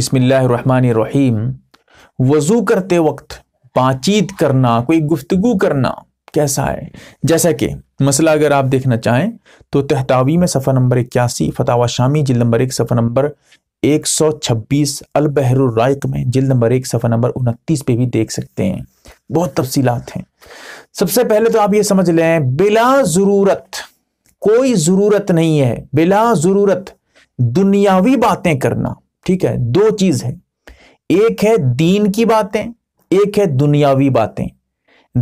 بسم اللہ الرحمن الرحیم وضو کرتے وقت بات چیت کرنا کوئی گفتگو کرنا کیسا ہے جیسا کہ مسئلہ اگر آپ دیکھنا چاہیں تو تہتاوی میں صفحہ صفحہ صفحہ نمبر نمبر نمبر نمبر نمبر اکیاسی شامی ایک ایک ایک سو چھبیس البحر الرائق میں انتیس پہ بھی دیکھ سکتے ہیں بہت تفصیلات ہیں سب سے پہلے تو آپ یہ سمجھ لیں بلا ضرورت کوئی ضرورت نہیں ہے بلا ضرورت دنیاوی باتیں کرنا ٹھیک ہے دو چیز ہے ایک ہے دین کی باتیں ایک ہے دنیاوی باتیں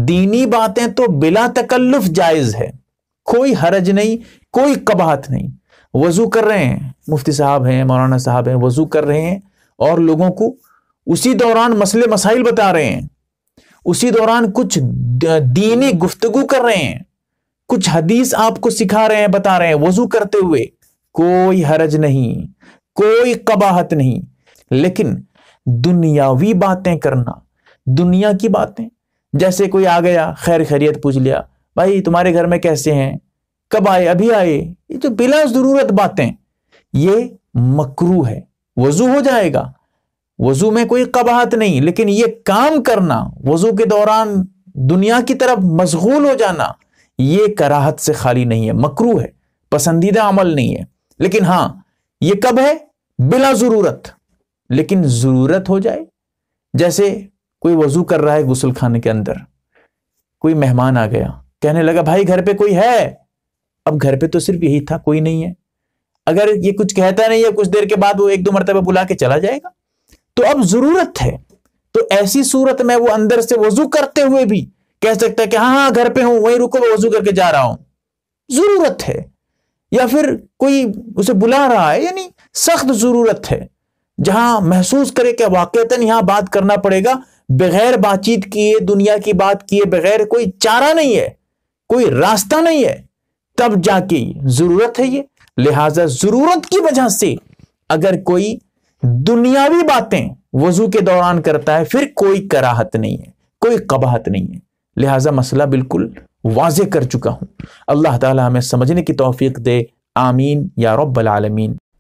دینی باتیں تو بلا تکلف جائز ہے کوئی حرج نہیں کوئی کباہت نہیں وضو کر رہے ہیں مفتی صاحب ہیں مولانا صاحب ہیں وضو کر رہے ہیں اور لوگوں کو اسی دوران مسئلے مسائل بتا رہے ہیں اسی دوران کچھ دینی گفتگو کر رہے ہیں کچھ حدیث آپ کو سکھا رہے ہیں بتا رہے ہیں وضو کرتے ہوئے کوئی حرج نہیں کوئی قباحت نہیں لیکن دنیاوی باتیں کرنا دنیا کی باتیں جیسے کوئی آ گیا خیر خیریت پوچھ لیا بھائی تمہارے گھر میں کیسے ہیں کب آئے ابھی آئے یہ جو بلا ضرورت باتیں یہ مکرو ہے وضو ہو جائے گا وضو میں کوئی قباحت نہیں لیکن یہ کام کرنا وضو کے دوران دنیا کی طرف مشغول ہو جانا یہ کراہت سے خالی نہیں ہے مکرو ہے پسندیدہ عمل نہیں ہے لیکن ہاں یہ کب ہے بلا ضرورت لیکن ضرورت ہو جائے جیسے کوئی وضو کر رہا ہے غسل خانے کے اندر کوئی مہمان آ گیا کہنے لگا بھائی گھر پہ کوئی ہے اب گھر پہ تو صرف یہی تھا کوئی نہیں ہے اگر یہ کچھ کہتا نہیں ہے کچھ دیر کے بعد وہ ایک دو مرتبہ بلا کے چلا جائے گا تو اب ضرورت ہے تو ایسی صورت میں وہ اندر سے وضو کرتے ہوئے بھی کہہ سکتا ہے کہ ہاں ہاں گھر پہ ہوں وہیں رکو میں وضو کر کے جا رہا ہوں ضرورت ہے یا پھر کوئی اسے بلا رہا ہے یعنی سخت ضرورت ہے جہاں محسوس کرے کہ واقعتاً یہاں بات کرنا پڑے گا بغیر بات چیت کیے دنیا کی بات کیے بغیر کوئی چارہ نہیں ہے کوئی راستہ نہیں ہے تب جا کے ضرورت ہے یہ لہٰذا ضرورت کی وجہ سے اگر کوئی دنیاوی باتیں وضو کے دوران کرتا ہے پھر کوئی کراہت نہیں ہے کوئی قباحت نہیں ہے لہٰذا مسئلہ بالکل واضح کر چکا ہوں اللہ تعالیٰ ہمیں سمجھنے کی توفیق دے آمین یا رب العالمین